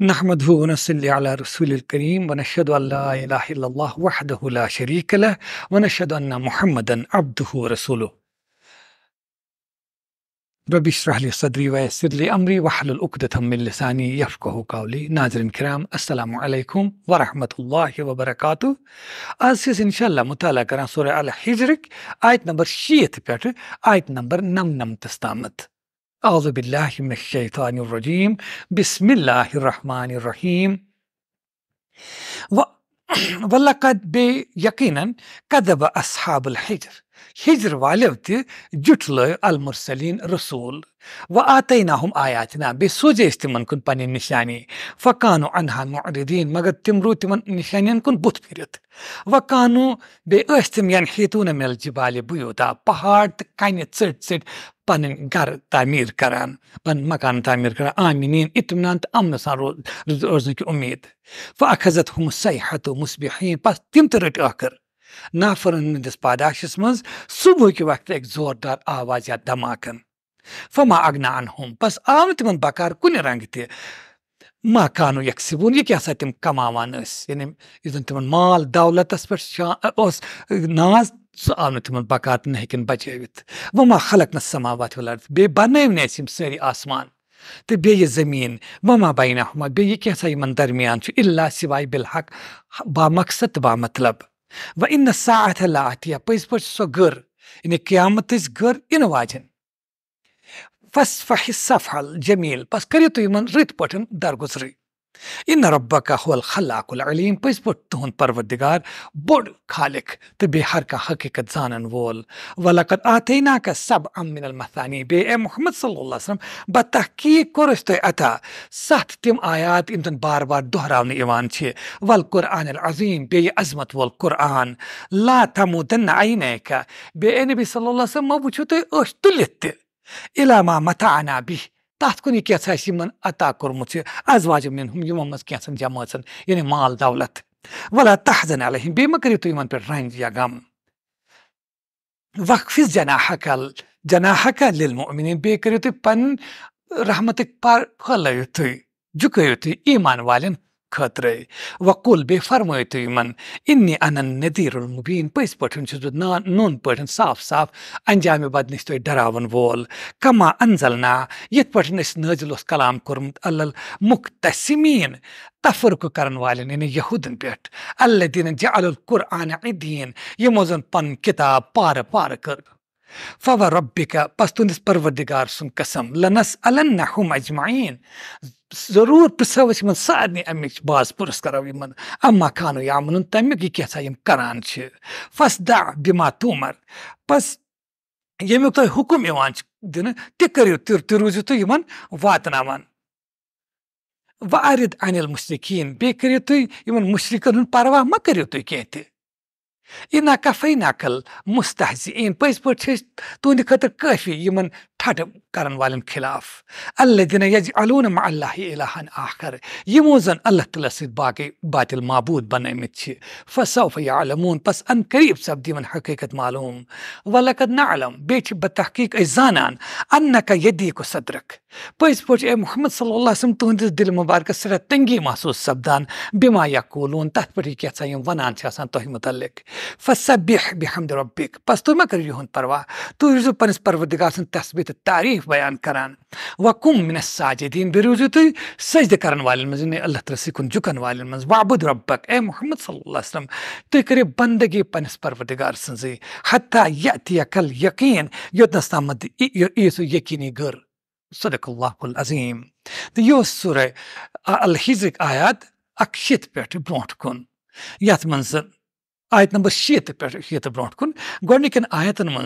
نحمده ونصلي على رسول الكريم ونشهد أن لا إله إلا الله وحده لا شريك له ونشهد أن محمدا عبده ورسوله رب اشرح لي صدري ويسر لي أمري واحلل عقدة من لساني يفقه قولي ناظر كرام السلام عليكم علیکم ورحمۃ اللہ إن شاء الله انشاءاللہ مطالعہ کران على حجرك آيت نمبر شیت پٮ۪ٹھ آيت نمبر نم نم تستامت أعوذ بالله من الشيطان الرجيم بسم الله الرحمن الرحيم و... ولقد بيقينا كذب أصحاب الحجر هجر واليوت جُٹل المرسلين رسول وآتيناهم آياتنا بسوجة استمن كن تِمن کُن پنٕنۍ نِشانہِ فقانو انہا معرِدیٖن مگر تمرو تِمن نِشانین کُن بوت پھِرِتھ وقانو بے ٲسۍ تِم ینحیٖتوٗنہ مِنَ الجِبالِ بُیوٗتا پہاڑ تہٕ کَنہِ ژٔٹۍ ژٔٹۍ پنٕنۍ گرٕ تعمیٖر کران پنٕنۍ مکان تعمیٖر کران آمیٖنیٖن اتمنان تا امن سان روزن کی اُمید فاخذتہم الصیحة مُصبحیٖن پتہٕ تِم تمترت آخر نفرن ہندس پاداشس پیداشس صبح وقت ایک زوردار آواز یا دھماکن فما اگنا اگنہ انہوں بس آو تم بکار کن رنگ تہ ماکانو یکسو یہ کیا سا تم کمانا یس یعنی اس مال دولت پہ ناز سہ آو آپ تمہ بقار ہین بچا و ما خلکنس سما وتو لڑ بیے بن سی آسمان تو بیمین و ما بینہ ہوما کی درمیان اللہ سوائے بالحق با مقصد با مطلب و ان ساعت لاتیہ پٔزۍ پٲٹھۍ سۄ گٔر یعنی قیامتٕچ گٔر یِنہٕ واجن فس فہِ سفل جمیٖل بس کٔرِو تُہۍ یِمن رٕتۍ پٲٹھۍ درگُزرٕے ان اِن الخلاق العلیم پس پز پہ پروردگار بوڑھ خالق تو بے ہر کا حقیقت زانن وول وقت آت ناکہ صب من المثانی بے اے محمد صلی اللہ علیہ وسلم بتحقیق صمبت عطا سات تم آیات ان تن بار بار دہراؤنہ ول قر عانعظیم بہ عظمت وول قرآن لا تمودن لاتم بے اے نبی صلی اللہ علیہ وسلم مچ تلتھ تہ ما متعنا عانہ تَتھ کُن یہِ کینٛژھا اَسہِ یِمن عطا کوٚرمُت چھُ ازواجن ہُم یِمو منٛز کینٛژھن جمٲژن یعنی مال دولت ولا تحزن علیہم بیٚیہِ مہ کٔرِو تُہۍ یِمن پٮ۪ٹھ رنٛج یا غم وقفِس جناحکل جناحکا لِلمومِنیٖن بیٚیہِ کٔرِو تُہۍ پنٕنۍ رحمتٕکۍ پر پھٔہلٲیِو تُہۍ جُکٲیِو تُہۍ ایٖمان والٮ۪ن خاطرے وقول بے فرمتو انن ندیر المبین پز پاٹنس بہت نا نو پاٹن صاف صاف انجامہ بد نش تراؤن وول کما انضل نا یھن اس نازل اسکلام کتلمختسمین تفرقہ کرن والے یعنی یہودن پلہ دین جانہ ال دین پن کتاب پار پارک فو ربقہ بس تس پروردار سن قسم لنس علنہ حم اجماعین ضرور من سارے امک باز پرس کرو اما کانو خانہ یہ کیسا یم کران چھ فسدع بما تومر پس یمی تو حکم یوان دن کریو تو ترو تم وارد عن المشرکین ان مشرقین بیو تم مشرقن ہند پرواہ مہیو تحیت تی یہ کفے نقل مستحزین پٲٹھۍ چھِ أسۍ تُہنٛدِ خٲطرٕ کٲفی یِمن ٹھٹ کر والے خلاف اللہ دین الم اللہ الہن آخر زن اللہ تعالیٰ سب باقی باطل معبود بن فسافیا علمون پس ان عریب سب دقیقت معلوم ولکت نہ علم بے چحقیق جانا صدر پزی پھر اے محمد صلی اللہ علیہ وسلم تہندس دل مبارکس سرا تنگی محسوس سپدان ونان بمایہ قولون تفریح یہ یا ونانق فص بہم بق بس تہو پوا تیو پنس پرور دار سن تصویر تہ تاریخ بیان کران من الساجدین ساجدین سجد کرن والن مز اللہ ترسی کن جکن والن مز وعبد ربک اے محمد صلی اللہ علیہ وسلم تم بندگی پنس پروردگار سنزی حتی حا تقل یقین یوتس تام ایسو یقینی گر صدق اللہ العظیم تو یہ سور الز عیات اکشت پہ کن یت یعم آیت نمبر شیت پہ شیت برو کن گۄڈنِکٮ۪ن آیتن من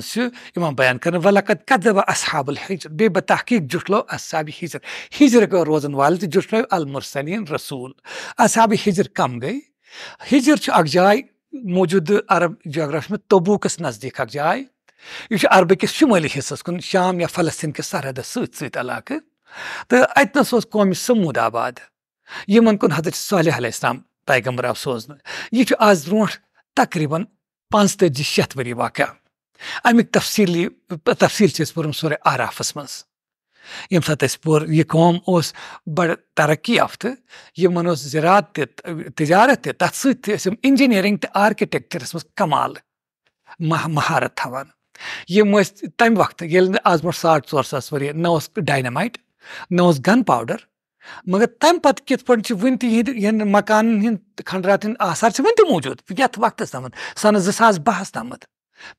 یِوان بیان کرنہٕ وَلَقَد قدب اصحاب الحجر بیٚیہِ بہٕ تحقیٖق جُٹلو اصحاب ہجر ہجر گوٚو روزن والہِ تہٕ جُٹلو المرسلیٖن رسوٗل اصحاب ہجر کم گٔے ہجر چھُ اکھ جاے موجوٗدٕ عرب جغرافی منٛز توبوٗکس نزدیٖک اکھ جاے یہِ چھُ عربہٕ کِس شُمٲلی حِصس کُن شام یا فلسطیٖن کِس سرحدس سۭتۍ سۭتۍ علاقہٕ تہٕ اتنس اوس قومہِ سموٗد آباد یِمن کُن حضرت صالح علیہ السلام پیغمبر آو سوزنہٕ یہِ چھُ آز برونٛٹھ تقریباً پانچ اَمیُک شیت تفصیٖل امیک تفصیلی تفصیل سے آرافَس سورے ییٚمہِ ساتہٕ اَسہِ پور یہ قوم اس بڑے ترقی یافتہ انعات تک تجارت تر سی اینجینئرنگ منٛز ممک مہ مہارت تَمہِ وقتہٕ وقت یل آز برونٛٹھ ساڑ ساس ڈاینامایٹ نہ اوس گَن پاوڈَر مگر تمہ پہ کتنے مکان ہند کھنڈرات آثار ون موجود یت وقت تام سن زاس بہس تام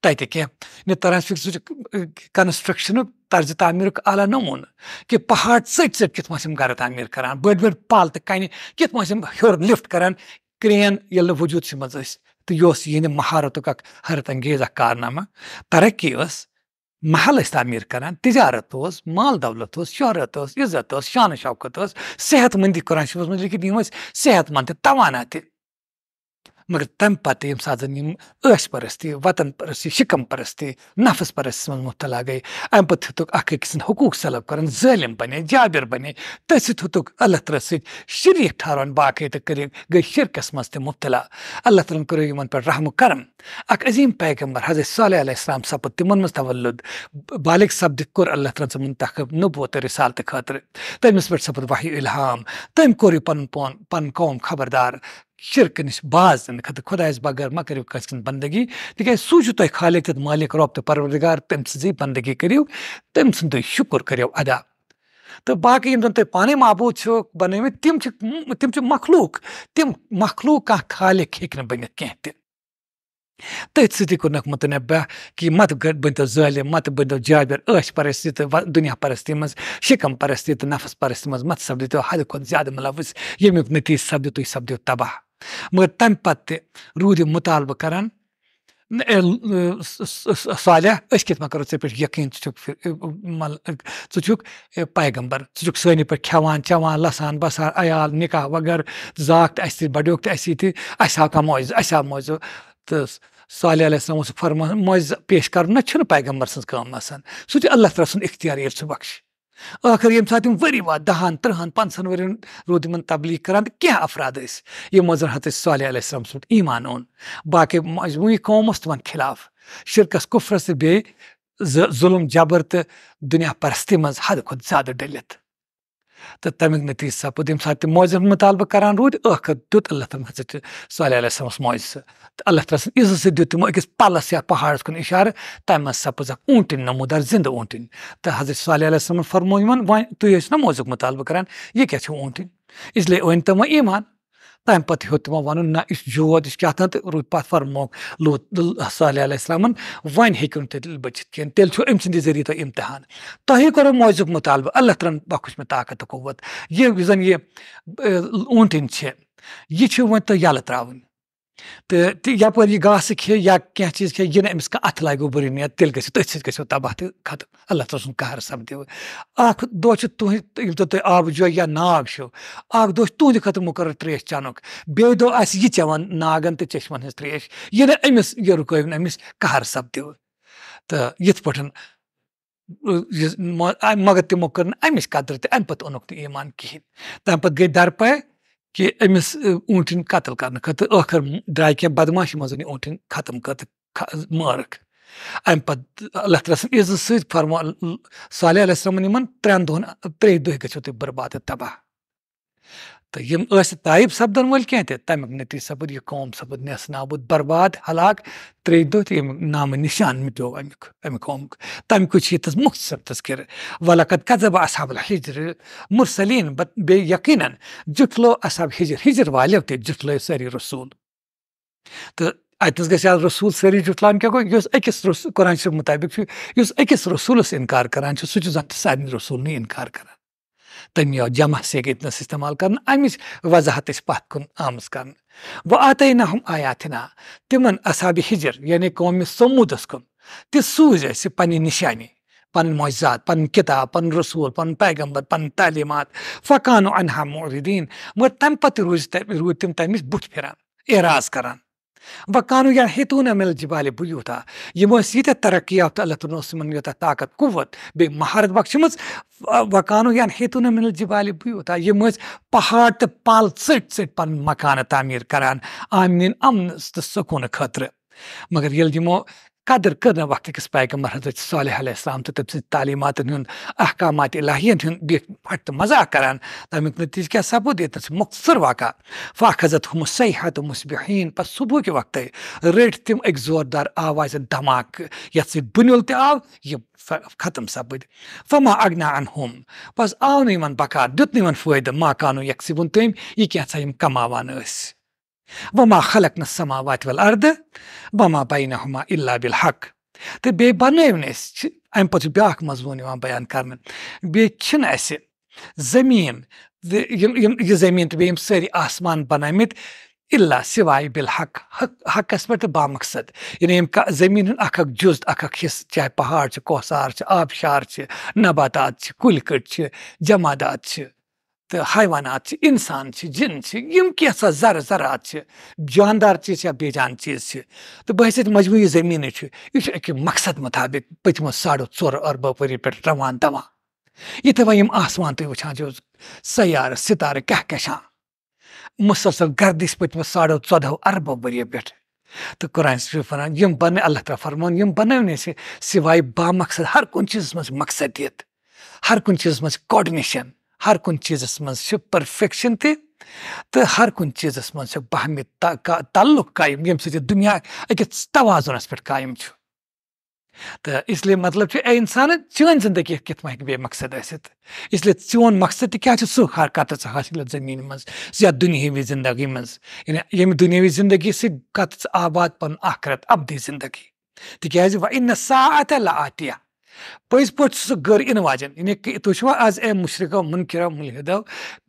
تتہ یہ ترقی کنسٹرکشن طرز تعمیر اعلیٰ نمون کہ پہاڑ کت کتم گھر تعمیر کر بڑ بڑ پل تو کن کتم ہور لفٹ کرین یل وجود سی مزہ یس تو یہ مہارتوں حیرت انگیز کارنامہ ترقی یس محل ٲسۍ تعمیٖر کران تِجارت اوس مال دولت اوس شہرت ٲس عزت ٲس شانہٕ شوکت ٲس صحت منٛدی قۄرآن شریٖفَس منٛز لیکھِتھ یِم ٲسۍ صحت منٛد تہِ توانا تہِ مگر تمہِ پتہٕ ییٚمہِ ساتہٕ زن عش پرستی وطن پرستی شِکم پرستی نفس پرستی منٛز مُبتلا گٔے پتہٕ مبتہ اکھ أکۍ سٕنٛدۍ حقوٗق سلب کر ظٲلِم بنے جابر بنے تٔتھۍ سۭتۍ ہتھک اللہ تعالیٰ سۭتۍ شریٖک تعالی سریک کٔرِکھ گٔے شِرکس منٛز تہِ مُبتلا اللہ تعالیٰ یِمن پٮ۪ٹھ رحم کرم اکھ عظیٖم پیغمبر حضرت صحیح علیہ السلام سپُد تِمن منٛز تولُد بالغ سپدِتھ کوٚر اللہ تعالیٰ ژٕ منتخب نبوت رسالت خاطر تمس پہ سپد واحی الحام یہِ پنُن پون پنُن قوم خبردار شرک نش باذ دن خطر خد بغیر مہوس بندگی تازہ سوچو تھی خالقیت مالک روبط پر تم سی بندگی کرو تم سی شکر کرو ادا تو باقی من تمہیں پانے معبوط بن کے مخلوق تم مخلوق کھان خالق ہوں بنت کی تھی سی کور متنبہ کہ مت بنظم مت بن جابر عش پرست دنیا پرستی من شکم پرستی نفس پرستی مت سپدیتو حد کھت زیادہ ملوث نٔتیٖجہٕ سَپدِو تُہۍ سَپدِو تباہ مگر تمہ تہِ رود یہ مطالبہ کر صالح ژٕ چھُکھ یقین چھُکھ پیغمبر سٲنی پٲٹھۍ کھٮ۪وان چٮ۪وان لسان بسان عیال اَسہِ وغیرہ اَسہِ ہاو کانٛہہ تو اَسہِ ہاو موضوع تو صالح علیہ السلام سر فرما موضوع پیش كر نہ چھُنہٕ پیغمبر سن چھُ اللہ تعالیٰ سن اختیار ییٚلہِ سُہ بخش ٲخر ییٚمہِ اخر یم سات ورات دہن ترہن پانچہ ورنہ روز ان تبلیغ کران افراد ٲسۍ یِمو صالح علیہ السلام سُنٛد ایٖمان اوٚن باقٕے مجموٗعی قوم اوس تمہن خلاف شرکت تہٕ بیٚیہِ ظُلم جبر تہٕ دُنیا پرستی منٛز حدٕ کھۄتہٕ زیادٕ ڈٔلِتھ تہٕ تَمیُک تمک سَپُد ییٚمہِ ساتہٕ تہِ موزِ ہُنٛد مُطالبہٕ دیکھ روٗدۍ ٲخٕر دیُت اللہ تعالیٰ صلی علیہ موزِ سُہ تہٕ اللہ تعالیٰ سٕنٛز عزت سۭتۍ دیُت سی دیکھو پلس یا اِشارٕ تَمہِ منٛز سَپٕز سپ اونٹن نموٗدار زِنٛدٕ اونٹن تہٕ حضرت صلی علیہ فرمو وۄنۍ السلام ویسے نا موزی مطالبہ کرو اونٹن اصل تِمو ایٖمان تمہ کیٛاہ ووت اس روٗد پَتھ رات فرمہ صالح علیہ تیٚلہِ ون ہوں بچت چھُ أمۍ سی ذریعہ تۄہہِ امتحان تۄہہِ کرو موضوٗب مطالبہ اللہ تعالیٰ بخش میں طاقت یہِ یہ اونٹن تۄہہِ یَلہٕ ترٛاوٕنۍ تہٕ یَپٲرۍ یہِ گاسہٕ کھیٚیہِ یا کینٛہہ چیٖز کھیٚیہِ یہِ نہٕ أمِس کانٛہہ اَتھٕ لاگو بٔرِنۍ یا تیٚلہِ گٔژھِو تٔتھۍ سۭتۍ گٔژھِو تَباہ تہٕ خَتم اللہ تعالیٰ سُنٛد قہر سَپدِ اَکھ دۄہ چھُ تُہٕنٛدِ ییٚمہِ دۄہ تُہۍ آبہٕ جاے یا ناگ چھُو اَکھ دۄہ چھُ تُہٕنٛدِ خٲطرٕ مُقرر ترٛیش چٮ۪نُک بیٚیہِ دۄہ آسہِ یہِ چٮ۪وان ناگَن تہٕ چٔشمَن ہٕنٛز ترٛیش یہِ نہٕ أمِس یہِ رُکٲیِو نہٕ أمِس قہر سَپدِو تہٕ یِتھ پٲٹھۍ مگر تِمو کٔر نہٕ اَمِچ قدٕر تہِ اَمہِ پَتہٕ اوٚنُکھ نہٕ ایٖمان کِہیٖنۍ تَمہِ پَتہٕ گٔے دَرپاے کہِ أمِس اوٗنٛٹھٮ۪ن قتل کرنہٕ خٲطرٕ ٲخر درٛایہِ کینٛہہ بدماشی منٛز یہِ یعنی اوٗنٛٹھٮ۪ن ختم کٔر تہٕ مٲرٕکھ اَمہِ پَتہٕ اللہ تعالیٰ سٕنٛدِ عزت سۭتۍ فرما صالح علیہ السلامن یِمن ترٛٮ۪ن دۄہن ترٛیٚیہِ دۄہہِ گٔژھِو تُہۍ بُرباد تہٕ تباہ تہٕ یِم ٲسۍ نہٕ تایب سَپدَن وٲلۍ کینٛہہ تہِ تَمیُک نٔتیٖجہٕ سَپُد یہِ قوم سَپُد نٮ۪س نابُد بَرباد ہلاک ترٛیٚیہِ دۄہ تہِ ییٚمیُک نامہٕ نِشان مِٹیو اَمیُک اَمہِ قومُک تَمکُے چھِ ییٚتَس مُخصِف تَسکِر وَلَکَت قزب اَصحاب الحجر مُرسلیٖن بت بیٚیہِ یقیٖنَن جُٹھلو اَصحاب ہِجر ہِجر والیو تہِ جُٹھلٲیِو سٲری رسوٗل تہٕ اَتہِ گژھِ آز رسوٗل سٲری جُٹلان کیٛاہ گوٚو یُس أکِس رسوٗ قرآن شریٖف مُطٲبِق چھُ یُس أکِس رسوٗلَس اِنکار کَران چھُ سُہ چھُ زَن تہِ سارنٕے رسوٗلنٕے اِنکار کَران تم آو جمع سیگنس استعمال کرنا امچ وضاحت پت کن آم کر آتے نہ ہم آیاتنہ تمن اصاب ہجر یعنی قوم سمودس کن تہ سوز اس پنہ نشانی پن معجزات پن کتاب پن رسول پن پیغمبر پن تعلیمات فقان و انہا معردین مگر تمہ پتہ روز روز تم تمس بت پھران اعراض کران یا ہیتون مل جبالتہ ہم ايتہ ترقی یافتہ اللہ تعالیٰ تعنہ یوتا طاقت قوت بے مہارت بخش مج یا ہیتون مل جبالتاس پہاڑ تو پل ٹھی پن مکان تعمیر کران آمنین امن تو سکون خاطر مگر يلو قدر کٔر نہٕ وقتہٕ کِس پیغمبر حضرت صالح علیہ السلام تہٕ تٔمۍ سٕنٛز تعلیٖماتَن ہُنٛد احکامات الہیَن ہُنٛد بیٚیہِ پھٹ تہٕ مزاق کران تَمیُک نٔتیٖجہٕ کیٛاہ سَپُد ییٚتٮ۪ن چھِ مۄخصر واقعہ فاق حضرت ہُم صحت مُصبِحیٖن پَتہٕ صُبحُکہِ وقتَے رٔٹۍ تِم أکۍ زوردار آوازِ دھماکہٕ یَتھ سۭتۍ بُنیُل تہِ آو یہِ ختم سَپٕدۍ فما اگنا اَن ہُم بَس آو نہٕ یِمَن بَکار دیُت نہٕ یِمَن فٲیدٕ ماکانو یَکسٕے تٔمۍ یہِ کینٛژھا یِم کَماوان ٲسۍ وما و ما خلقس سما واترد ب ما بینا الا بالح بی بن امہ پھر بیاق مضمون بیان کر بیچ زمین یہ زمین تو بیم سی آسمان بنا سوائے بالح حقس پا مقصد یعنی زمین اخ اخ جز اخ حصہ چاہے پہاڑ کوسار کوسار آبشار نباتات کل کٹ جماتات تو حیوانات انسان جن کی سا زر زراعت جاندار چیز بے جان چیز تو بحثیت مجموعی زمین یہ مقصد مطابق پتم ساڑو ثور اربوں وری روان دوا یہ ویم آسمان تھی سیار ستارہ کی مسلسل گردش پتم ساڑو ثودہ اربوں وری ونان یم بن اللہ تعالیٰ فرمان بنسے سوائے با مقصد ہر کن چیز مز مقصد دے ہر کن چیز ماڈنیشن ہر کُنہِ چیٖزَس منٛز چھِ بہمہِ تعلُق باہمی تعلق قائم یم دُنیا دنیا اكس توازنس پڑھ قائم تو اس لیے مطلب اے انسان چٲنۍ زندگی ہیٚکہِ بے مقصد ٲسِتھ اس لیے چون مقصد تہ کا سہ حرکس حاصل زمین مز یا دنہوی زندگی یعنی یم دوری زندگی ژٕ آباد پن آخرت ابدی زندگی تیز و ساطہ التیہ پز سہ گر ان واجن یعنی تھی آز اے مشرقہ منقرا ملحدو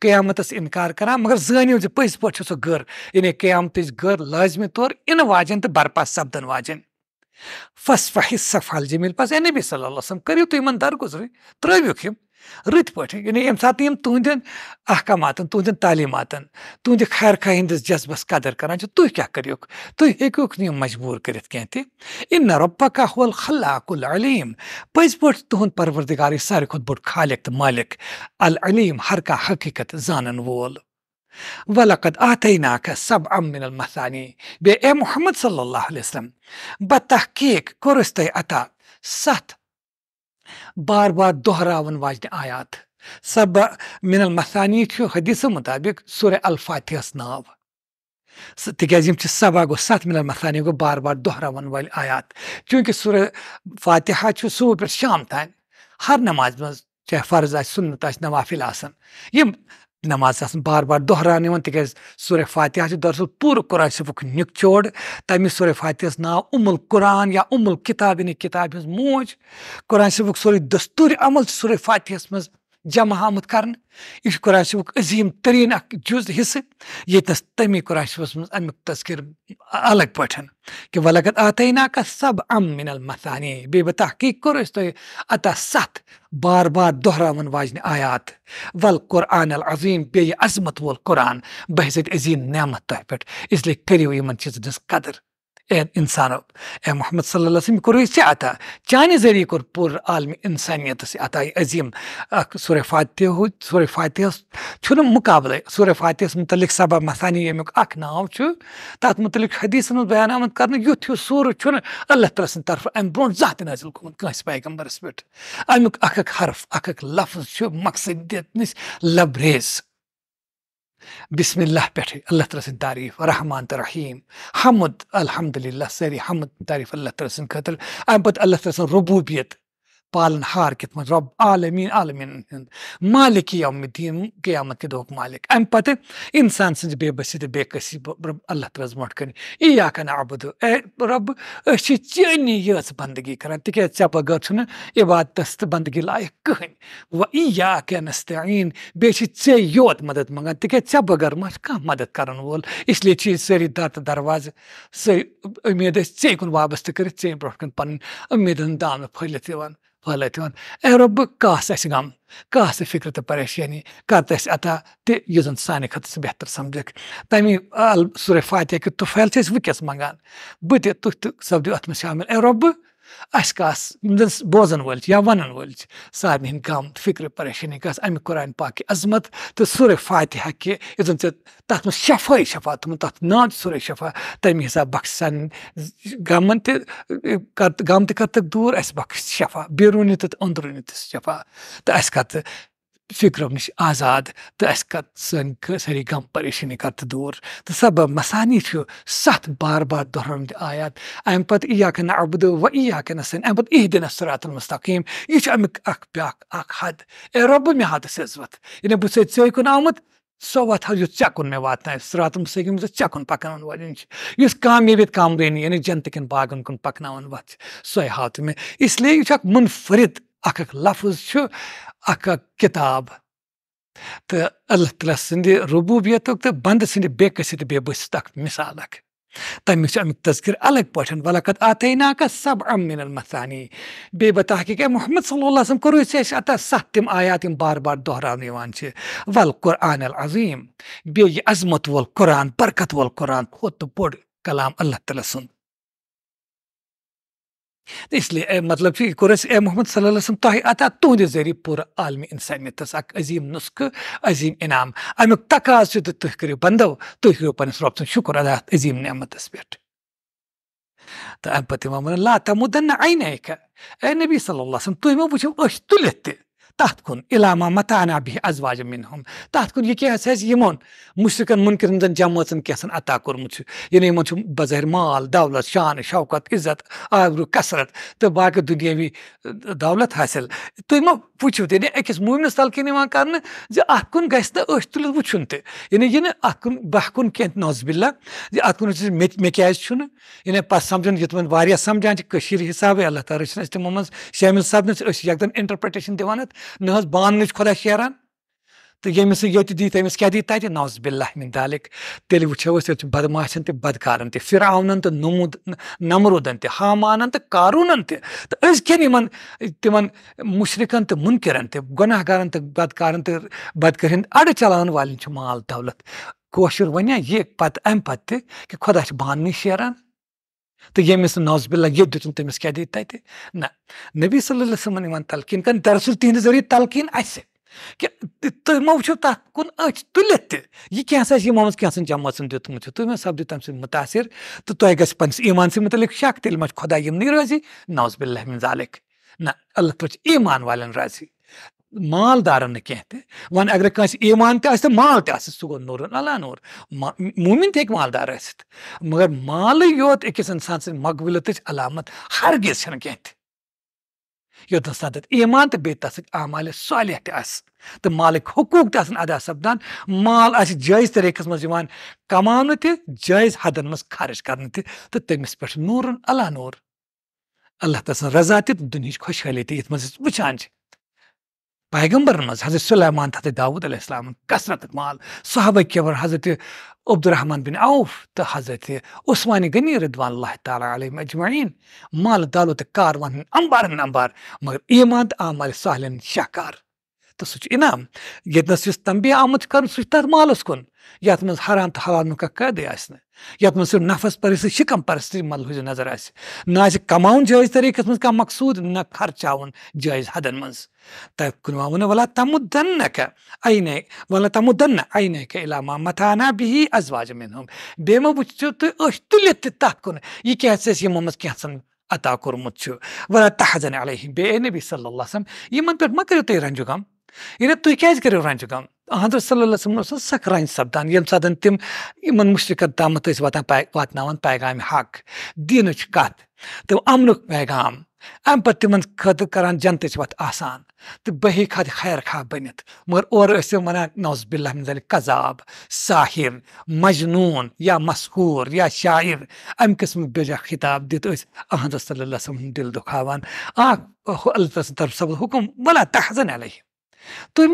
قیامت انکار کر مگر زنو زی پز پہ سہ گر یعنی قیامت گر لازمی طور ان واجن تو برپا سپدن واجن فس صفال جمیل پس اے نبی صلی اللہ علیہ وسلم کرو تم درگزر تروک یِم رٕتۍ پٲٹھۍ یعنی ییٚمہِ ساتہٕ یِم تُہنٛدٮ۪ن احکاماتن تُہنٛدٮ۪ن تعلیٖماتن تُہنٛدِ خیر خاہ ہِنٛدِس جذبس قدر کران چھِ تُہۍ تُہۍ نہٕ یِم تک کیا تھی ہوں مجبور کر پکا پٲٹھۍ تُہُنٛد پروردِگار تہ ساروی کھۄتہٕ بوٚڑ خالق تہٕ مٲلِک العلیٖم ہر کانٛہہ حقیٖقت زانن وول و آتے آت ناکہ سب امن المسانی بیٚیہِ اے محمد صلی اللہ علیہ وسلم بہ تحقیٖق کوٚر اِس تۄہہِ عطا سَتھ بار بار دہرون واجن آیات سب من المثانی حدیثہ مطابق سورہ الفاتحس نا تک سبا گو ست من المثانی گو بار بار دہرن ول آیات چونکہ سورہ فاتحہ صبح پہ شام تان ہر نماز چاہے فرض آ آ سنت نوافل آن نماز آسان بار بار دہران سورہ فاتحہ دراصل پور قرآن صبق نکچوڑ تمہ صورہ فاتحہ ناو ام القرآن یا اوم یعنی کتاب ہز موج قرآن صبق سوری دستور عمل سورہ فاتحہ مز جمع آمت کر یہ قریصوں عظیم ترین اخ جصہ تمی قرآن قریص مز امیک تذکر الگ پاٹ کہ آتینا کا سب ام من المثانی بے اس تو اتا ست بار بار دہرامن واجن آیات ول قرآن العظیم بے عظمت وول قرآن بہذ عظیم نعمت تہ پہ اس لیے کرو ان چیزن قدر انسانو اے محمد صلی اللہ علیہ وسلم کوری عطا چانہ ذریعہ کور پور عالم انسانیت سے عطا عظیم سورہ فاتحہ سورہ فاتحہ چھن مقابلے سورہ فاتحہ متعلق سبا مثانی صبح اک ناو چھ تات متعلق حدیث کس بیان آمت کرنے یوت یو چھن اللہ تعالی سن طرف ام برون ذات زل گوت كاس پیغمبرس پہ اک اک حرف اک اک لفظ چھ مقصدیت نش لبریز بسم الله بيتي الله ترسن تعريف رحمان ترحيم حمد الحمد لله سيري حمد تعريف الله ترسن كتر أنا بد الله ترسن ربوبيت پالنہار پالن مطلب رب عالمین عالمین مالک یوم الدین قیامت کے گیات مالک ام پہ اِنسان سن بے بسی تو بے قصی اللہ تر بھن ایے آبد رب اس بندگی کر تیز ٹے بہر چھ عبادت بندگی لائق کہہین وسطہ یوت مدد منگا تغر مہر کم مدد کرن کرانول اس لیے ساری در دروازے امید وابستہ کردہ پھہل پہلے ام روب سہس غم كا فکر پریشانی کر تو عطا تہ زن سانہ خط بہتر سبج تمہیں سورہ فاتحہ کہ طفیل اس وقس منگان بہت تھی سپدو ات منت شامل ام روبہ کَس یِم زَن بوزَن وٲلۍ چھِ یا بوزان وٲلۍ چھِ سارنٕے ہِنٛدۍ غم فِکرِ پریشٲنی كہ اَمہِ قرآن پاکہِ عظمت تہٕ سورے فاتحہ کہِ یُس زَن ژےٚ تَتھ منٛز تفای شفا تھوٚمُت تَتھ ناو چھُ سرے شفا تَمہِ حِساب بخش سانٮ۪ن سانے غم تر غم ترطف دوٗر اَسہِ بخش شفا بیروٗنی تہٕ أنٛدروٗنی تہِ شفا تو اس كر فکرو نش آزاد تو سٲنۍ سٲری غم پریشانی کر دور تو سب بہ مثانی سے سات بار بار دیا امہ پی یا چھُ اَمیُک اَکھ یہ اَکھ حد اے رب سۄ وَتھ حظ یُس ژےٚ کُن آمت سو وت مُستقیٖم یُس ژےٚ یعنی کُن پَکناوَن والٮ۪ن چھِ پکن کامیٲبی کامرٲنی یعنی وَتھ چھِ وت سو ہاؤ مےٚ اِسلیے یہِ لیے یہ منفرد لفظ اخ افظ کتاب تو اللہ تعالیٰ سند ربوبیت تو بند سند بے قصد بے بست اخ مثال اک تمک امیک طذکر الگ پاٹھن و لکط عطح سب امین مثانی بے اے محمد صلی اللہ علیہ وسلم کرو اسے عطا سات تم آیاات بار بار دہران ول قر العظیم بے یہ عظمت وول قرآن برکت وول قرآن ہو بوڑ کلام اللہ تعالیٰ سند اس لیے مطلب یہ کسی اے محمد صلی اللہ وسلم صلہ عطا تہد ذریعہ پور عالمی اکھ عظیٖم نُسخہٕ عظیٖم انعام امیُک تقاض چھُ تہٕ تُہۍ تُہۍ کٔرِو بنٛدو کٔرِو پنٕنِس رۄب سُنٛد شکر ادا عظیٖم نعمتس پٮ۪ٹھ تہٕ پتہٕ عظیم نعمت پہ امت اللہ تمہ اے نبی صلی اللہ وسلم تُہۍ مہ وٕچھِو أچھ تُلِتھ تہِ تات کن علامہ متانا بیہ ازواج منہم تات کن یہ کیا اسہ یمن مشرکن منکرن زن جماعتن کیسن عطا کورمت یعنی یمن بظاہر مال دولت شان شوکت عزت آبرو کثرت تو باقی دنیاوی دولت حاصل تھی ما پوچھو یعنی اکس مومنس تلقین کر ات کن گھس نش تلت وچن تہ یعنی یہ ات کن بہ کن کی نوز بلّہ ات کن مے کیاز یعنی پس سمجھن یت من واریا سمجھان حساب اللہ تعالیٰ تمو من شامل سپدن اس یکدم انٹرپریٹیشن دیوان اتھ نہ حظ بانٕچ خۄدا شیران تہٕ ییٚمِس ییٚتہِ دی تٔمِس کیاہ دی تَتہِ نوز بِلحمِن دالِک تیٚلہِ وٕچھو أسۍ ییٚتہِ بدماشن تہِ بدکارن تہِ فِراونن تہٕ نموٗد نمروٗدن تہِ ہامانن تہٕ کاروٗنن تہِ تہٕ أزکٮ۪ن یِمن تِمن مُشرِکن تہٕ مُنکِرن تہِ گۄناہ گرن تہٕ بدکارن تہٕ بدکٲر ہِنٛدۍ اَڈٕ چلاوان والٮ۪ن چھُ مال دولت کٲشُر وَنیا یہِ پتہٕ اَمہِ پتہٕ تہِ کہِ خۄدا چھُ باننٕے شیران تہٕ ییٚمِس نہٕ نوزب اللہ یہِ دیُتُن تٔمِس کیٛاہ دِتھ تَتہِ نہ نبی صلی اللہ علیہ وسلمن یِوان تلقیٖن کَرنہٕ دراصل تِہنٛدِ ذٔریعہٕ تلقیٖن اَسہِ کہِ تِمو مہ تَتھ کُن أچھ تُلِتھ تہِ یہِ کیٛاہ سا چھِ یِمو منٛز کینٛہہ سٕنٛز جمع سُنٛد دیُتمُت چھُ تُہۍ مےٚ سَپدِو تَمہِ سۭتۍ مُتٲثر تہٕ تۄہہِ گژھِ پَنٕنِس ایٖمان سٕے مُتعلِق شک تیٚلہِ مہ چھُ خۄدا یِمنٕے رٲضی نوزب اللہ ذالِک نہ اللہ تعالیٰ چھِ ایٖمان والٮ۪ن رٲضی مالدارن نہٕ کینٛہہ تہِ وۄنۍ اگر کٲنٛسہِ ایٖمان تہِ آسہِ تہٕ مال تہِ آسہِ سُہ گوٚو نوٗرن اللہ نوٗر موٗمِن تہِ ہیٚکہِ مالدار ٲسِتھ مگر مالٕے یوت أکِس اِنسان سٕنٛز مقبوٗلتٕچ علامت ہرگِز چھَنہٕ کینٛہہ تہِ یوٚتَس تَتٮ۪تھ ایٖمان تہٕ بیٚیہِ تَتھ سۭتۍ اعمالہِ صالح تہِ آسہِ تہٕ مالٕکۍ حقوٗق تہِ آسَن ادا سَپدان مال آسہِ جٲیِز طٔریٖقَس منٛز یِوان کماونہٕ تہِ جٲیِز حدن منٛز خرٕچ کَرنہٕ تہِ تہٕ تٔمِس پٮ۪ٹھ نوٗرُن اللہ نوٗر اللہ تعالیٰ سٕنٛز رضا تہِ تہٕ دُنہِچ خۄشحٲلی تہِ یَتھ منٛز أسۍ وٕچھان چھِ پیغمبر مز حضرت سلیمان تہٕ داوٗد علیہ السلام کثرت مال صحابہ کیور حضرت عبد الرحمن بِن عوف تو حضرت عثمان غنی رضوان اللہ تعالیٰ علیہ مجمعین مال دولت کاروان ہٕنٛدۍ امبارن امبار مگر ایٖمان تہٕ اعمال صالحن شاکار تو سامع یتنس تمبی آمد کر سک محلس کن یعنی مز حران تو حرانک کید مزہ نفس پریستی کمرستی مل نظر آہ نما جائز طریقہ مجھ مقصود نہ خرچہ جائز حدن مز تک وہ تمدن این و تمدن این علامہ متحانہ بہی ازواج مین بی ما وی اش تلتھ تک کن یہ کی عطا کورا تحزن علیہم بے این نبی صلی اللہ علیہ وسلم علم ما کر رنجم یعنی تُہۍ کیازِ کٔرِو رَنٛجہِ غم حضرت صلی اللہ علیہ وسلم اوس سکھ رَنٛج سَپدان ییٚمہِ ساتہٕ تِم یِمن مُشرِقن تامَتھ ٲسۍ واتان واتناوان پیغامہِ حق دیٖنٕچ کَتھ تہٕ اَمنُک پیغام اَمہِ پَتہٕ تِمن خٲطرٕ کران جنتٕچ وَتھ آسان تہٕ بہی خاد خیر خاہ بٔنِتھ مگر اورٕ ٲسۍ تِم وَنان نوز اوس بِلہ ذٔلۍ قزاب ساحِر مجنوٗن یا مشہوٗر یا شاعر اَمہِ قٕسمُک بیجا خِطاب دِتھ ٲسۍ احمد صلی اللہ علیہ وسلم دِل دُکھاوان آ اللہ تعالیٰ طرفہٕ سبد حُکُم وَلا تحزن علیہ تہو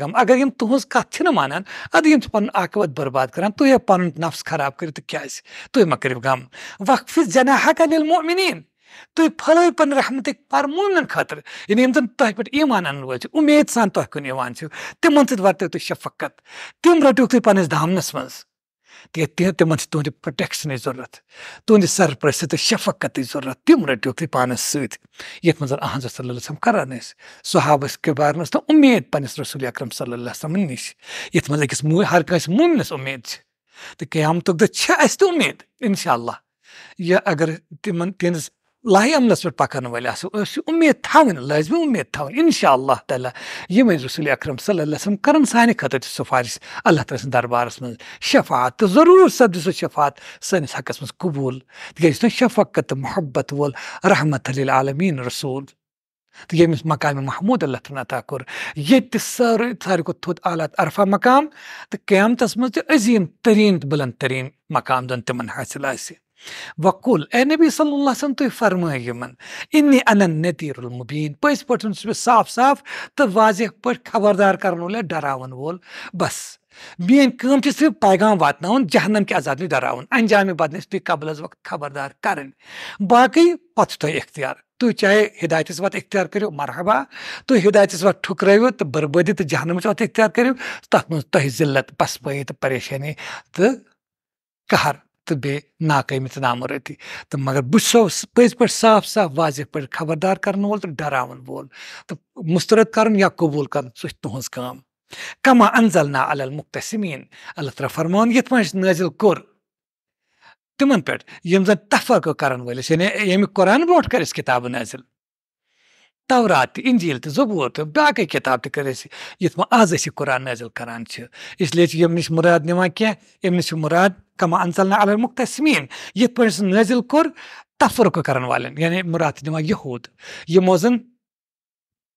غم اگر تن کھت مانا ادھن اک وقت برباد کران کر تن نفس خراب کرو غم وقف جناح حقیع یل مومی تھی پہلے پن رحمت پر مومنن خطر یعنی زن تک ایمان آن واض سان تک سۭتۍ سرتی تُہۍ شفقت تم تُہۍ تنس دامنس منٛز تم ترویکشن ضرورت تند سرپرستی تہٕ شفقت ضرورت تم رٔٹِو تُہۍ پانس سۭتۍ یعنی منٛز احمد صلی اللہ وسلم كر سا منٛز تہٕ اُمید رسول اکرم صلی اللہ وسلمہ نش مو ہر چھِ تہٕ امید تو چھِ دس تہِ امید اِنشاء اللہ یا اگر تم تہس لا يملس بالباكر نوالي أمية ثاون لازم أمية ثاون إن شاء الله تلا يمين رسول أكرم صلى الله عليه وسلم كرم ساني خطة السفارس الله تعالى سن دربار اسمه شفاعة ضرور سبب سو شفاعة سن حق اسمه قبول تجاي سن شفقة محبة والرحمة للعالمين رسول تجاي مس مقام محمود الله تعالى تذكر يد السر تارك تود على أرفع مقام تكيم تسمى عظيم ترين بلند ترين مقام دون تمن حاصل آسي وقل اے نبی صلی اللہ علیہ صن فرم انی انا نتیر المبین پز پاف صاف صاف تو واضح پر خبردار لے ڈرا وول بس میم صرف پیغام واتن جہنم کزادی ڈراون انجامہ تو قبل از وقت خبردار کرن باقی اختیار تختیار چاہے ہدائتس وقت اختیار کرو مرحبہ تحرائتس وت ٹھکرو تو بربدی تو جہنمس وقت اختیار کرو تر مجھ تہ ذلت پسپائی تو پریشانی تو قہر تہٕ بیٚیہِ ناکٲمی تہٕ نامٲرٲتی تہٕ مگر بہٕ چھُسو پٔزۍ پٲٹھۍ صاف صاف واضح پٲٹھۍ خبردار کَرَن وول تہٕ ڈَراوَن وول تہٕ مُسترد کَرُن یا قبوٗل کَرُن سُہ چھِ تُہٕنٛز کٲم کَما اَنزَل نا علل مُختصمیٖن اللہ تعالیٰ فرماوُن یِتھ پٲٹھۍ نٲزِل کوٚر تِمن پٮ۪ٹھ یِم زَن تفرق کَرَن وٲلِس یعنی ییٚمہِ قۄران برونٛٹھ کٔر اَسہِ کِتابہٕ نٲزِل تورات تہِ اِنجیٖل تہِ زبوٗر تہِ باقٕے کِتاب تہِ کٔر اَسہِ یِتھ پٲٹھۍ آز أسۍ یہِ قۄران نٲزِل کَران چھِ اِسلیے چھِ یِم نِش مُراد نِوان کینٛہہ نِش چھِ مُراد ما انہ عل مختسمین یت پہ سن نزل تفرق کرن والی یعنی مراد دونوں یہود ہود یہ زن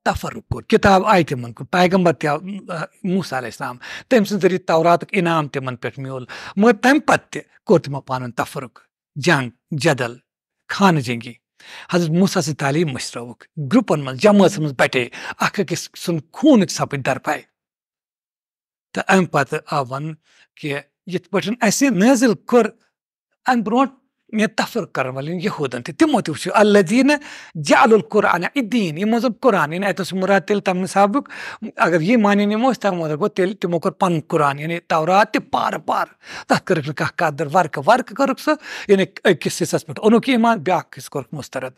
تفرق کور کتاب آئے تمہن پیغمبر تحس علیہ السلام تم ذریعہ تورات انعام پہ پیول مگر تہ کور تمو پن تفرق جنگ جدل خانہ جنگی حضرت سی تعلیم مشروک گروپن من جماعت من بٹے سن خون سپد درپائے تو ام پتہ ون کہ اَسہِ نٲزِل نزل اَمہِ برو مےٚ تفر کر والی یہودن تمو تی یِمو جہ القرانہ الدین یعنی اَتہِ اوس مراد تیل تم حِسابُک اگر یہ گوٚو تیٚلہِ تِمو کوٚر پن قرآن یعنی تورات تارپار تک کردر ورق ورق کور سی اکس حصس پہ اون ایمان بیٚیہِ حصہ سُہ مسترد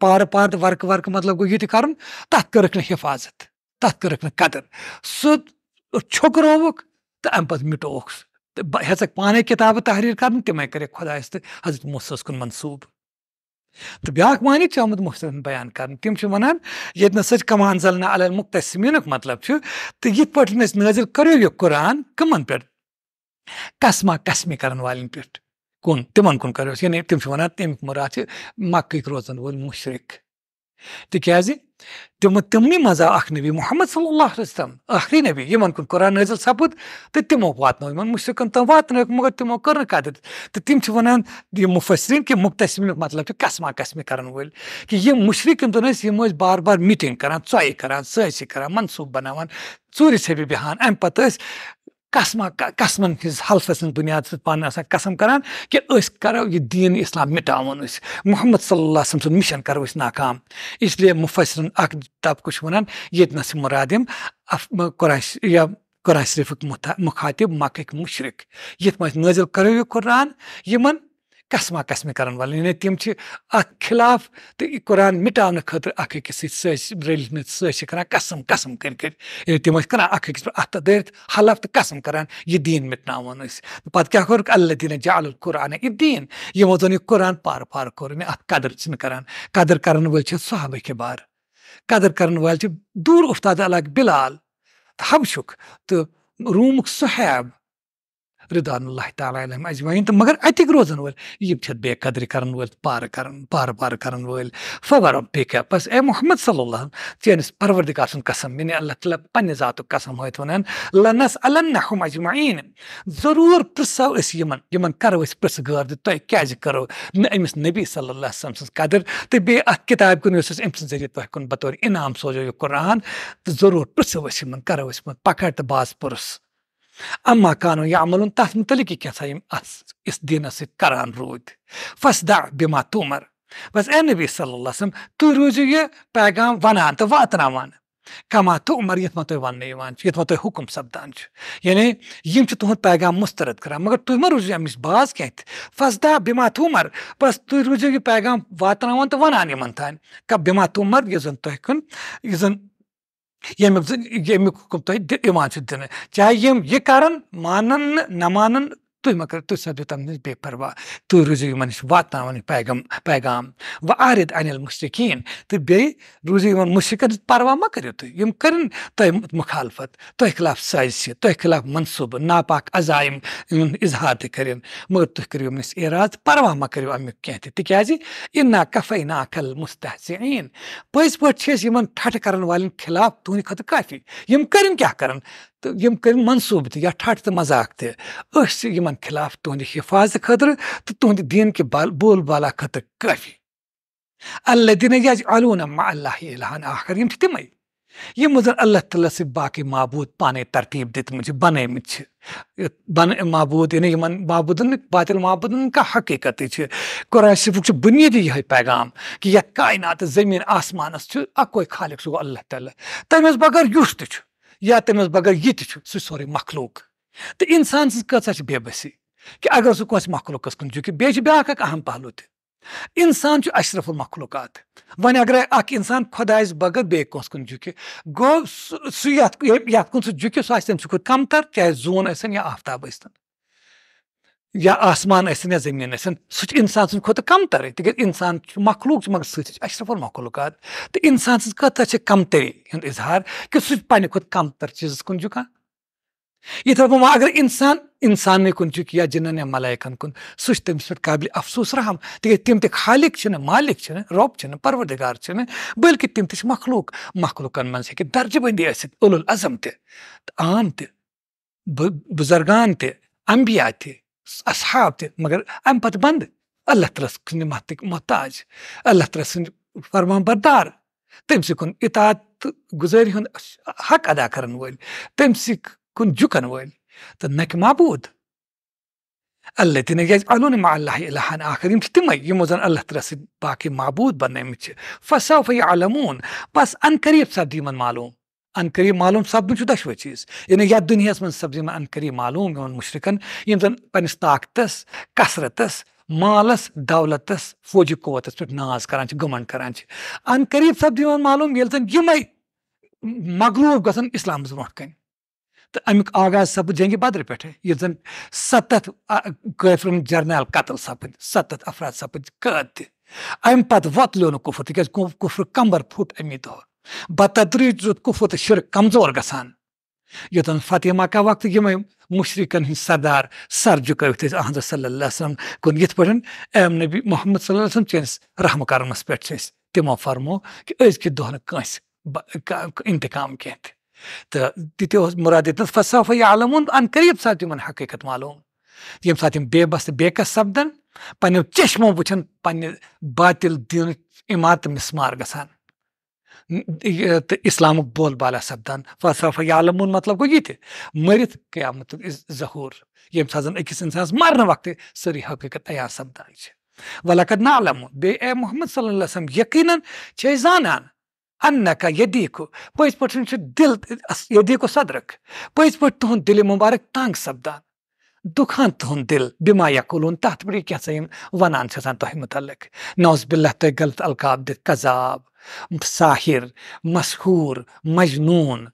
پارٕ تہٕ ورکہ ورکہ مطلب گو یہ تَتھ حفاظت نہٕ قدٕر قدر چھوٚکرووُکھ تو امت مٹوک پانے کتاب تحریر کر تم کر خدائس حضرت محسوس کن منصوبہ معنی مانت آمد محسن بیان کر سمان ذل عمتمین مطلب تو أسۍ نٲزِل کرو یہ قرآن قسما پہ قسمہ والٮ۪ن پٮ۪ٹھ پہ تِمَن کن کرو یعنی تم مُراد مراد مَکٕکۍ روزن وٲلۍ مشرق تک منٛز آو اکھ نبی محمد صلی اللہ علیہ وسلم ٲخری نبی یِمن یون قرآن تہٕ تِمو واتنو یِمن وات تام واتنٲوِکھ مگر تِمو کٔر نہٕ قدٕر تہٕ تِم چھِ وَنان یِم مفصر کہِ مختصم مطلب چھُ کسما کسمہ کران ٲسۍ بار بار میٹنگ کھانا چوی کران ساسی منصوب بیٚہان اَمہِ پَتہٕ ٲسۍ قسمہ قسم ہلف سن بنیاد آسان قسم کران کہِ أسۍ کرو یہِ دیٖن اسلام مِٹاوُن أسۍ محمد صلی اللہ علیہ سُنٛد مِشن کرو أسۍ ناکام اس لیے اکھ طبقہٕ چھُ مفرن اخبہ ونانس مرادم قرآن مُخاطِب مخاطب مُشرِق مشرق یہ نٲزِل کرو یہِ قرآن یِمن قسمہ قسمہ کرن والے یعنی تم خلاف تو یہ قرآن مٹانے خاطر اخ اکس سلس مت سر قسم قسم کر یعنی تم کن اخ اکس پہ درت حلف تو قسم کر یہ دین مٹناون پہ کیا کور اللہ دین جعل القرآن یہ دین یہ زن یہ قرآن پار پار کور یعنی ات قدر کران قدر کرن ول صحاب کبار قدر کرن ول دور افتاد الگ بلال تو تو رومک صحیب رِدان اللہ تعالیٰ علیہم اجماعہ تہٕ مگر اَتِکۍ روزَن وٲلۍ یِم چھِ بے قدرِ کَرَن وٲلۍ پارٕ کَرَن پارٕ پارٕ کَرَن وٲلۍ بے کہ بس اے محمد صلی اللہ چٲنِس علس سُنٛد قسم یعنی اللہ تعالیٰ پنٛنہِ ذاتُک قسم ہٲیِتھ وَنان لَنَس ضروٗر پِرٛژھو أسۍ یِمَن یِمَن کَرو أسۍ پِرٛژھٕ غٲر یین تۄہہِ کیٛازِ کَرو نہٕ أمِس نبی صلی اللہ وسلم سٕنٛز قدٕر تہٕ بیٚیہِ اَتھ علم کُن قدر أسۍ أمۍ سٕنٛدِ ذٔریعہِ تۄہہِ کُن بطور انعام سوزو یہِ قرآن تہٕ ضروٗر پِرٛژھو أسۍ یِمَن کَرو أسۍ یِمَن پکڑ تہٕ باز پُرُس اما کانوا یعملون تحت تک متعلق یہ کیا ات اس دینس سوت پھس دہ بم ماتع عمر بس این نبی صلی اللہ وسلم تو روزیو یہ پیغام ونان تو واتنان کمات عمر یو موت ون مہربہ حکم سپدان یعنی تہد پیغام مسترد کر مگر تیو امس باز کہ پھسدہ بما عمر بس تی رو پیغام واتن تو تان بما ونانات عمر یہ تہ ییٚمیُک ییٚمیُک تۄہہِ اِوان چھُ دِنہٕ چاہے یِم یہِ کَرَن مانَن نہٕ نہ مانَن تُہۍ مہ کٔرِو تُہۍ سَپدِو تَمہِ نِش بے پَروا تُہۍ روٗزِو یِمَن نِش واتناوان یہِ پیغام پیغام وۄنۍ آرِد اَنِل مُشرقیٖن تہٕ بیٚیہِ روٗزِو یِمَن مُشرِقَن ہٕنٛز پَروا مہ کٔرِو تُہۍ یِم کٔرِن تۄہہِ مُخالفت تۄہہِ خلاف سٲزشہِ تۄہہِ خلاف منصوٗبہٕ ناپاک عزایِم یِمَن اِظہار تہِ کٔرِن مگر تُہۍ کٔرِو یِمَن نِش اعراض پَروا مہ کٔرِو اَمیُک کینٛہہ تہِ تِکیٛازِ یہِ نا کَفَے نا اَکھل مُستحسیٖن پٔزۍ پٲٹھۍ چھِ أسۍ یِمَن ٹھٹھٕ کَرَن والٮ۪ن خلاف تُہٕنٛدِ خٲطرٕ کافی یِم کٔرِن کیٛاہ کَرَن تہٕ یِم کٔرِنۍ منصوٗبہٕ تہِ یا ٹھٹھ تہٕ مزاق تہِ أسۍ یِمن خلاف تُہنٛدِ حِفاظتہٕ خٲطرٕ تہٕ تُہنٛدِ دیٖن کہِ بال بول بالا خٲطرٕ کٲفی اللہ دِنہٕ یا علوٗن اما اللہ الحان آخر یِم چھِ تِمے یِمو زَن اللہ تعالیٰ سۭتۍ باقٕے معبوٗد پانے ترتیٖب دِتمٕتۍ چھِ بنٲومٕتۍ چھِ بن معبوٗد یعنی یِمن معبوٗدن باطل معبوٗدن کانٛہہ حقیٖقتٕے چھِ قۄرآن صٲبُک چھُ بُنیٲدی یِہوے پیغام کہِ یتھ کایناتہٕ زٔمیٖن آسمانس چھُ اکوے خالق سُہ گوٚو اللہ تعالیٰ تٔمِس بغٲر یُس تہِ چھُ یا تٔمِس بغٲر یہِ تہِ چھُ سُہ چھُ سورُے مخلوق تہٕ اِنسان سٕنٛز کۭژاہ چھِ بے بسی کہِ اگر سُہ کٲنٛسہِ مخلوقَس کُن جُکہِ بیٚیہِ چھِ بیٛاکھ اَکھ اہم پہلوٗ تہِ اِنسان چھُ اشرف المخلوقات وۄنۍ اگر اَکھ اِنسان خۄدایَس بغٲر بیٚیہِ کٲنٛسہِ کُن جُکہِ گوٚو سُہ سُہ یَتھ یَتھ کُن سُہ جُکہِ سُہ آسہِ تَمہِ سۭتۍ کَمتَر چاہے زوٗن ٲسِن یا آفتاب ٲسۍ یا آسمان ٲسِن یا زٔمیٖن ٲسِن سُہ چھُ اِنسان سٕنٛدِ کھۄتہٕ کَمتَرٕے تِکیازِ اِنسان چھُ مخلوٗق چھُ مگر سۭتۍ چھِ اشرفُل مخلوٗقات تہٕ اِنسان سٕنٛز کۭژاہ چھِ کَمتٔری ہُنٛد اِظہار کہِ سُہ چھُ پنٕنہِ کھۄتہٕ کَمتَر چیٖزَس کُن جُکان یِتھ پٲٹھۍ وۄنۍ اگر اِنسان اِنسانٕے کُن چھُکھ یا جِنَن یا مَلایکَن کُن سُہ چھُ تٔمِس پٮ۪ٹھ قٲبلہِ اَفسوٗس رحم تِکیازِ تِم تہِ خالِق چھِنہٕ مالِک چھِنہٕ رۄب چھِنہٕ پَروَردِگار چھِنہٕ بٔلکہِ تِم تہِ چھِ مخلوٗق مخلوٗقَن منٛز ہیٚکہِ درجہِ بٔنٛدی ٲسِتھ اُلُل عُلعظم تہِ تہٕ عام تہِ بُزرگان تہِ اَمبِیا تہِ اصحاب تہِ مگر امہِ پتہٕ بنٛدٕ اللہ تعالیٰ سٕنٛدِ مدتٕکۍ محتاج اللہ تعالیٰ فرما بردار تٔمۍ سٕے کُن اِطاعت تہٕ گُزٲری ہُنٛد حق ادا کرن وٲلۍ تٔمۍ سٕے کُن جُکن وٲلۍ تہٕ نکہِ معبوٗد اللہ تہِ نہٕ کیٛازِ الوٗن مہ اللہ الحن آخر یِم چھِ تِمے یِمو زن اللہ تعالیٰ سٕنٛدۍ معبوٗد بنٲومٕتۍ چھِ فصوف یہِ بس ان قریٖب سپدِ یِمن معلوٗم انقریب معلوم سپدن دشو چیز یعنی یت دنیا مپد ان قریب معلوم یعنی زن پنس طاقت کثرتس مالس دولتس فوجی قوتس ناز کران غمنڈ کرنقری سپدی معلوم اسلام برو کن تو امیک آغاز سپد جنگ بدر زن ست قفر جرنیل قتل سپد ستھ افراد سپد قد تے امت وت لو نفر تک کفر کمبر پھٹ امی دور روٗد بطرت تہٕ شِرک کمزور گژھان گان فتح مکا وقت یو مشرقن سردار سر جُکٲوِتھ ٲسۍ احمد صلی اللہ وسلم کُن یِتھ پٲٹھۍ ایم نبی محمد صلی اللہ وسلم چٲنِس رحم کرمس پٮ۪ٹھ چھِ أسۍ تِمو فرمو کہِ أزکہِ دۄہ نہٕ کٲنٛسہِ کہ ازک دہ نک انتقام کی تیت مراد فصافی عالم انقریب سات حقیقت معلوم ساتہٕ ساتھ بے بست بے قس سپدن پنو چشمو وچن پنہ باطل دیٖنٕچ عمارتہٕ مِسمار گژھان اسلامک بول بالا سپدان فصف عالم مطلب گو یہ مریت قیامت ظہور یم سات زن اکس انسان مرنے وقت سر حقیقت عیا سپدان ولکت نالم بے اے محمد صلی اللہ علیہ أسۍ زانان ان یدیٖکو پٔزۍ پز چھُ دل یدیٖکو و صدرک پز پٲٹھۍ تُہُنٛد دل مبارک تنگ سپدان دکھان تہند دل بما یقولون تحت پری کیا سا ونان سے سان تہی متعلق نوز باللہ تہی غلط القاب دیت کذاب ساحر مشہور مجنون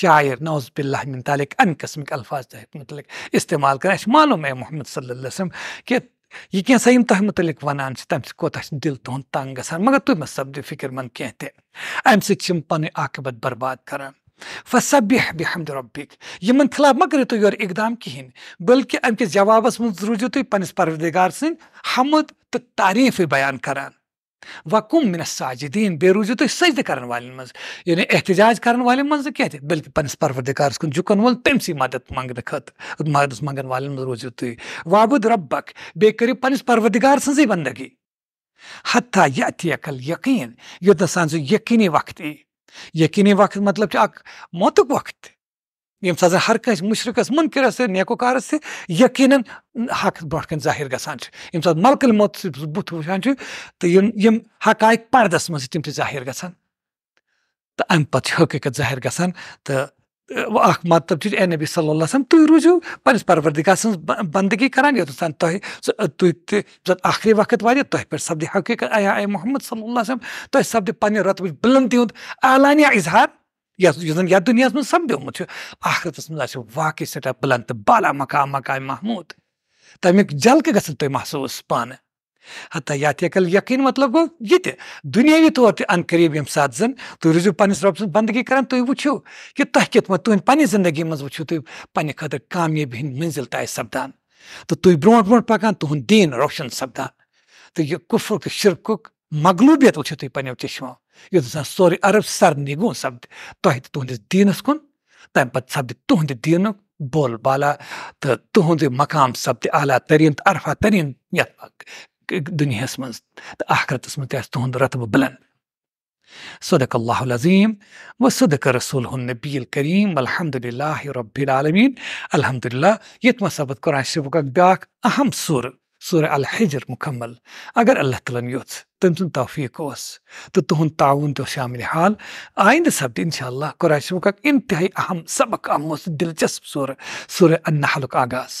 شاعر نوز باللہ من تعلق ان قسم کے الفاظ تہی متعلق استعمال کرنے اس معلوم ہے محمد صلی اللہ علیہ وسلم کہ یہ کیا سا ہم تہی متعلق ونان سے تم سے کوتا دل تہند تنگ گسان مگر تو میں سب دی فکر من کہتے ہیں ایم سے چھم پانے آقبت برباد کرنے وصب بحمد ربق یمن خلاف یور اقدام کہین بلکہ امکس جواب من روزو پروردگار سن حمد تو تعریف بیان کران من الساجدین بے روزو تحریک سجد کرن والن من یعنی احتجاج کرن کرانے کی بلکہ پنس پروردگار پروردگارس کن جکن وول تم سی مدد منگنے خاطر مدد منگان وابد ربک بے بیو پنس پروردگار سن بندگی حتی یہ اتیقل یقین یو نسل یقینی وقت ای یقینی وقت مطلب اک موت وقت ہر ہرکس مشرق منکرس سے نیکوکارس سے تقیناً حق کن ظاہر گسان یم سات ملک موت بت وان تو یم حقائق پردس مز تم ظاہر گسان ام پتہ حقیقت ظاہر گسان تو اخ مطلب اے نبی صلی اللہ علیہ تھی کَران پنس پرورد سن بندگی تُہۍ تہِ تک تھی آخری وقت وات تر سپدے حقیقت اے اے محمد صلی اللہ علیہ تہ سپد پنہ رت و بلندی ہند عالانیہ اظہار سَپدیومُت دنیا من منٛز آسہِ مزے سٮ۪ٹھاہ سٹھا بلند بالا مقام محموٗد محمود تمیک جلکہ گھن محسوٗس پانہٕ حتیٰ یا ہیکل یقیٖن مطلب گوٚو یہِ تہِ دُنیٲوی طور تہِ اَن قریٖب ییٚمہِ ساتہٕ زن تُہۍ روٗزِو پنٕنِس رۄبہٕ سٕنٛز بنٛدگی کران تُہۍ وٕچھِو کہِ تۄہہِ کِتھ پٲٹھۍ تُہٕنٛدِ پنٕنہِ زندگی منٛز وٕچھِو تُہۍ پننہِ خٲطرٕ کامیٲبی ہٕنٛدۍ مٔنزِل تہِ آسہِ سپدان تہٕ تُہۍ برونٛٹھ برونٛٹھ پکان تُہُنٛد دیٖن روشن سپدان تہٕ یہِ کُفر تہٕ شِرکُک مغلوٗبیت وٕچھِو تُہۍ پنٛنیو چشمو یُتھ زن سورُے عرب سرنی گوٚو سپدِ تۄہہِ تہِ تُہنٛدِس دیٖنس کُن تمہِ پتہٕ سپدِ تُہنٛدِ دیٖنُک بول بالا تہٕ تُہُنٛد مقام سپدِ اعلیٰ تٔریٖن تہٕ عرفا تٔریٖن یتھ دُنیاہَس منٛز تہٕ آخرَتَس منٛز تہِ آسہِ رتب بُلند صدق الله العظيم وصدق رسوله النبي الكريم الکریٖم لله رب العالمين الحمد لله منٛز سَبٕد قرآن شریٖفُک اکھ أهم سورة سورة الحجر مكمل اگر الله تلن يوت یوٚژھ توفيق سُنٛد توفیٖق اوس تہٕ تعاوُن تہِ شامِل حال سبت ان شاء الله قرآن شریٖفُک انتهي أهم سبق أموس دِلچسپ سورة سورة النحلُک آغاز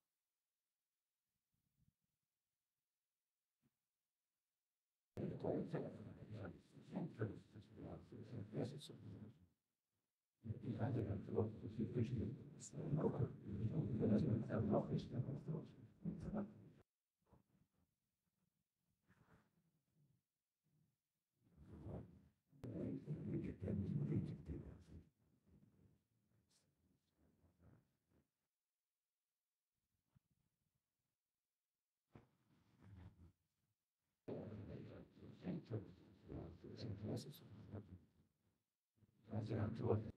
to us.